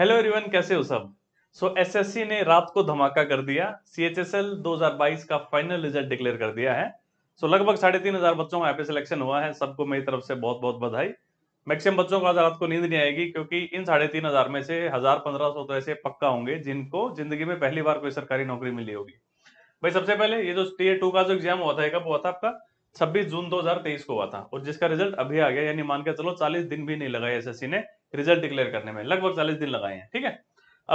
hello everyone कैसे हो सब सो so, एसएससी ने रात को धमाका कर दिया सीएचएसएल 2022 का फाइनल रिजल्ट डिक्लेयर कर दिया है सो so, लगभग साढ़े तीन हजार बच्चों का यहाँ पे सिलेक्शन हुआ है सबको मेरी तरफ से बहुत बहुत बधाई मैक्सिमम बच्चों को आज रात को नींद नहीं आएगी क्योंकि इन साढ़े तीन हजार में से हजार पंद्रह सौ तो ऐसे पक्का होंगे जिनको जिंदगी में पहली बार कोई सरकारी नौकरी मिली होगी भाई सबसे पहले ये जो टीयर टू का जो एग्जाम हुआ था कब हुआ था आपका 26 जून 2023 को हुआ था और जिसका रिजल्ट अभी आ गया यानी मान के चलो 40 दिन भी नहीं लगाए एसएससी ने रिजल्ट डिक्लेयर करने में लगभग 40 दिन लगाए हैं ठीक है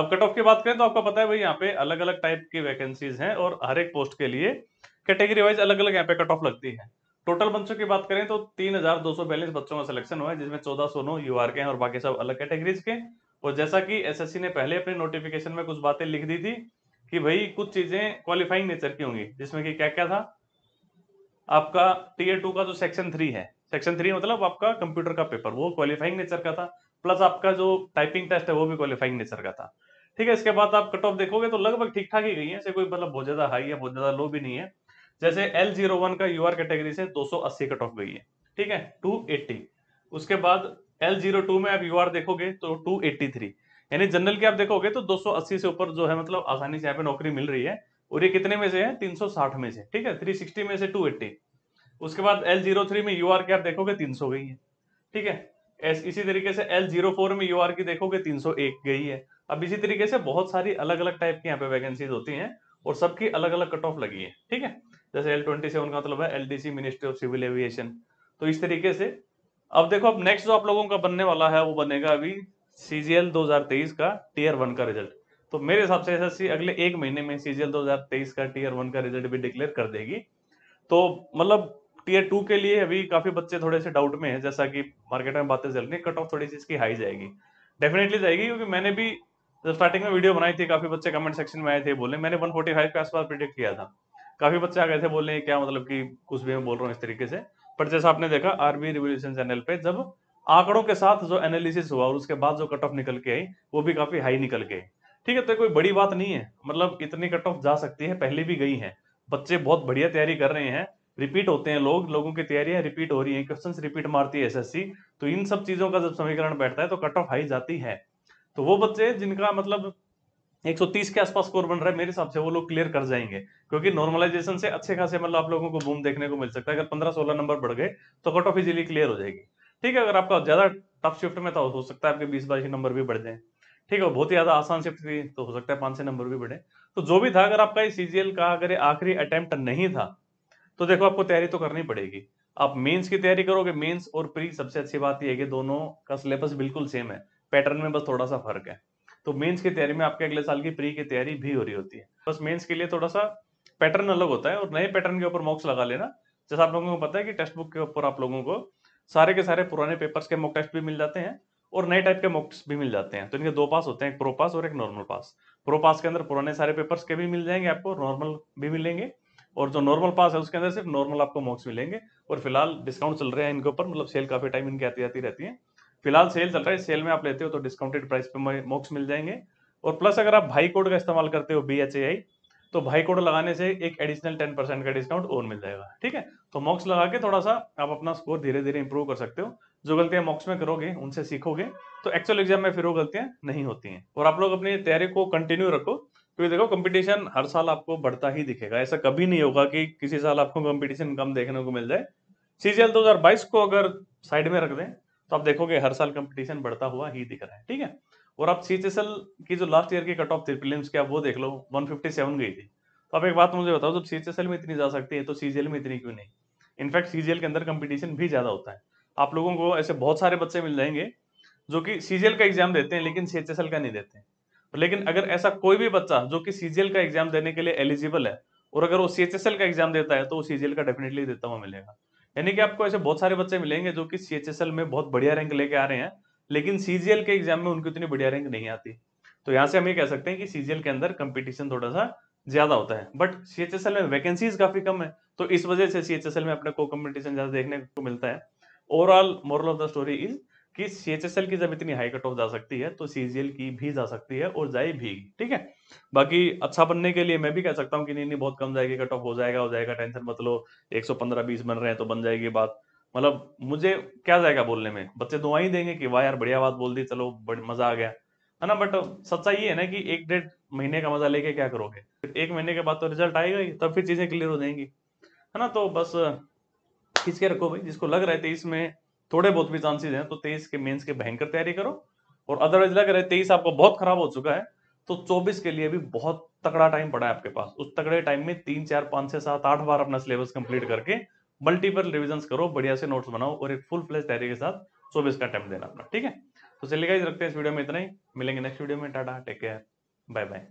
अब कट ऑफ की बात करें तो आपको पता है भाई यहाँ पे अलग अलग टाइप की वैकेंसीज हैं और हर एक पोस्ट के लिए कैटेगरी वाइज अलग अलग यहाँ पे कट ऑफ लगती है टोटल बच्चों की बात करें तो तीन हजार दो सौ बयालीस बच्चों का सिलेक्शन हुआ है जिसमें चौदह सौ नौ यू के हैं और बाकी सब अलग कैटेगरीज के और जैसा कि एस ने पहले अपने नोटिफिकेशन में कुछ बातें लिख दी थी कि भाई कुछ चीजें क्वालिफाइंग नेचर की होंगी जिसमें कि क्या क्या था आपका टीयर टू का जो सेक्शन थ्री है सेक्शन थ्री मतलब आपका कंप्यूटर का पेपर वो क्वालिफाइंग नेचर का था प्लस आपका जो टाइपिंग टेस्ट है वो भी क्वालिफाइंग नेचर का था ठीक है इसके बाद आप कट ऑफ देखोगे तो लगभग ठीक ठाक ही गई है कोई मतलब बहुत ज्यादा हाई है बहुत ज्यादा लो भी नहीं है जैसे एल जीरो वन का यू आर कैटेगरी से दो सौ अस्सी कट ऑफ गई है ठीक है टू एट्टी उसके बाद एल जीरो टू में आप यू आर देखोगे तो टू एट्टी थ्री यानी जनरल की आप देखोगे तो दो सौ अस्सी से ऊपर जो है मतलब आसानी से यहाँ पे नौकरी मिल रही है और ये कितने में से है 360 में से ठीक है 360 में से 280 उसके बाद एल जीरो थ्री में यू आर की आप देखोगे 300 गई है ठीक है इसी तरीके से एल जीरो फोर में यू आर की देखोगे 301 गई है अब इसी तरीके से बहुत सारी अलग अलग टाइप की यहाँ पे वैकेंसीज होती हैं और सबकी अलग अलग कट ऑफ लगी है ठीक है जैसे एल ट्वेंटी सेवन का मतलब है L D C ministry of civil aviation तो इस तरीके से अब देखो अब नेक्स्ट जो आप लोगों का बनने वाला है वो बनेगा अभी सी जी दो हजार तेईस का टीयर वन का रिजल्ट तो मेरे हिसाब से एसएससी अगले एक महीने में सीजीएल 2023 का टीयर वन का रिजल्ट भी डिक्लेयर कर देगी तो मतलब टीयर टू के लिए अभी काफी बच्चे थोड़े से डाउट में हैं जैसा कि मार्केट में बातें चल रही कट ऑफ थोड़ी सी इसकी हाई जाएगी डेफिनेटली जाएगी क्योंकि मैंने भी जब स्टार्टिंग में वीडियो बनाई थी काफी बच्चे कमेंट सेक्शन में आए थे बोले मैंने 145 के आसपास प्रिडिक्ट किया था काफी बच्चे आ गए थे बोले क्या मतलब कि कुछ भी मैं बोल रहा हूँ इस तरीके से पर जैसा आपने देखा आरबी रिवोल्यूशन चैनल पे जब आंकड़ों के साथ जो एनालिसिस हुआ और उसके बाद जो कट ऑफ निकल के आई वो भी काफी हाई निकल के आई ठीक है तो कोई बड़ी बात नहीं है मतलब इतनी कट ऑफ जा सकती है पहले भी गई है बच्चे बहुत बढ़िया तैयारी कर रहे हैं रिपीट होते हैं लोग लोगों की तैयारियां रिपीट हो रही हैं क्वेश्चंस रिपीट मारती है एसएससी तो इन सब चीजों का जब समीकरण बैठता है तो कट ऑफ हाई जाती है तो वो बच्चे जिनका मतलब 130 के आसपास स्कोर बन रहा है मेरे हिसाब से वो लोग क्लियर कर जाएंगे क्योंकि नॉर्मलाइजेशन से अच्छे खासे मतलब आप लोगों को बूम देखने को मिल सकता है अगर पंद्रह सोलह नंबर बढ़ गए तो कट ऑफ इजिली क्लियर हो जाएगी ठीक है अगर आपका ज्यादा टफ शिफ्ट में था हो सकता है आपके बीस बाईस नंबर भी बढ़ जाए ठीक है बहुत ही ज्यादा आसान शिफ्ट थी तो हो सकता है पांच से नंबर भी बढ़े तो जो भी था अगर आपका सीजीएल का अगर आखिरी अटेम्प्ट नहीं था तो देखो आपको तैयारी तो करनी पड़ेगी आप मेंस की तैयारी करोगे मेंस और प्री सबसे अच्छी बात यह है कि दोनों का सिलेबस बिल्कुल सेम है पैटर्न में बस थोड़ा सा फर्क है तो मेंस की तैयारी में आपके अगले साल की प्री की तैयारी भी हो रही होती है बस मेंस के लिए थोड़ा सा पैटर्न अलग होता है और नए पैटर्न के ऊपर मॉक्स लगा लेना जैसा आप लोगों को पता है कि टेक्स्ट बुक के ऊपर आप लोगों को सारे के सारे पुराने पेपर्स के मॉक टेस्ट भी मिल जाते हैं और नए टाइप के मॉक्स भी मिल जाते हैं तो इनके दो पास होते हैं एक प्रो पास और एक नॉर्मल पास प्रो पास के अंदर पुराने सारे पेपर्स के भी मिल जाएंगे आपको नॉर्मल भी मिलेंगे और जो नॉर्मल पास है उसके अंदर सिर्फ नॉर्मल आपको मॉक्स मिलेंगे और फिलहाल डिस्काउंट चल रहे हैं इनके ऊपर मतलब सेल काफी टाइम इनकी आती जाती रहती है फिलहाल सेल चल रहा है सेल में आप लेते हो तो डिस्काउंटेड प्राइस पे मॉक्स मिल जाएंगे और प्लस अगर आप भाई कोड का इस्तेमाल करते हो बी एच ए आई तो भाई कोड लगाने से एक एडिशनल टेन परसेंट का डिस्काउंट और मिल जाएगा ठीक है तो मॉक्स लगा के थोड़ा सा आप अपना स्कोर धीरे धीरे इंप्रूव कर सकते हो जो गलतियां मॉक्स में करोगे उनसे सीखोगे तो एक्चुअल एग्जाम में फिर वो गलतियां नहीं होती हैं और आप लोग अपनी तैयारी को कंटिन्यू रखो क्योंकि देखो कंपटीशन हर साल आपको बढ़ता ही दिखेगा ऐसा कभी नहीं होगा कि किसी साल आपको कंपटीशन कम देखने को मिल जाए सीजीएल 2022 को अगर साइड में रख दें तो आप देखोगे हर साल कंपटीशन बढ़ता हुआ ही दिख रहा है ठीक है और आप सी की जो लास्ट ईयर की कट ऑफ थी फिल्म की आप वो देख लो वन गई थी तो आप एक बात मुझे बताओ जब सी में इतनी जा सकती है तो सीजीएल में इतनी क्यों नहीं इनफैक्ट सीजीएल के अंदर कंपटीशन भी ज्यादा होता है आप लोगों को ऐसे बहुत सारे बच्चे मिल जाएंगे जो कि सीजीएल का एग्जाम देते हैं लेकिन सी का नहीं देते हैं लेकिन अगर ऐसा कोई भी बच्चा जो कि सीजीएल का एग्जाम देने के लिए एलिजिबल है और अगर वो सी का एग्जाम देता है तो वो सीजीएल का डेफिनेटली देता हुआ मिलेगा यानी कि आपको ऐसे बहुत सारे बच्चे मिलेंगे जो कि सी में बहुत बढ़िया रैंक लेके आ रहे हैं लेकिन सीजीएल के एग्जाम में उनकी उतनी बढ़िया रैंक नहीं आती तो यहाँ से हम ये कह सकते हैं कि सीजीएल के अंदर कंपटीशन थोड़ा सा ज्यादा होता है बट सी में वैकेंसीज काफी कम है तो इस वजह से सीएचएसएल में अपने को कंपटीशन ज्यादा देखने को मिलता है overall moral of the story is कि सीएचएसएल की जब इतनी हाई कट ऑफ जा सकती है तो सीजीएल की भी जा सकती है और जाए भी ठीक है बाकी अच्छा बनने के लिए मैं भी कह सकता हूँ कि नहीं नहीं बहुत कम जाएगी कट ऑफ हो जाएगा हो जाएगा टेंशन मत लो पंद्रह बीस बन रहे हैं तो बन जाएगी बात मतलब मुझे क्या जाएगा बोलने में बच्चे दुआ तो ही देंगे कि वाह यार बढ़िया बात बोल दी चलो मजा आ गया है ना बट सच्चाई ये है ना कि एक डेढ़ महीने का मजा लेके क्या करोगे एक महीने के बाद तो रिजल्ट आएगा ही तब फिर चीजें क्लियर हो जाएंगी है ना तो बस खींच के रखो भाई जिसको लग रहा है तेईस में थोड़े बहुत भी चांसेस हैं तो तेईस के मेंस के भयंकर तैयारी करो और अदरवाइज लग रहा है तेईस आपका बहुत खराब हो चुका है तो चौबीस के लिए भी बहुत तगड़ा टाइम पड़ा है आपके पास उस तगड़े टाइम में तीन चार पांच छह सात आठ बार अपना सिलेबस कंप्लीट करके मल्टीपल रिविजन करो बढ़िया से नोट्स बनाओ और एक फुल फ्लेज तैयारी के साथ चौबीस का अटैम्प्ट देना अपना ठीक है तो चलिए रखते हैं इस वीडियो में इतना ही मिलेंगे नेक्स्ट वीडियो में tata take care bye bye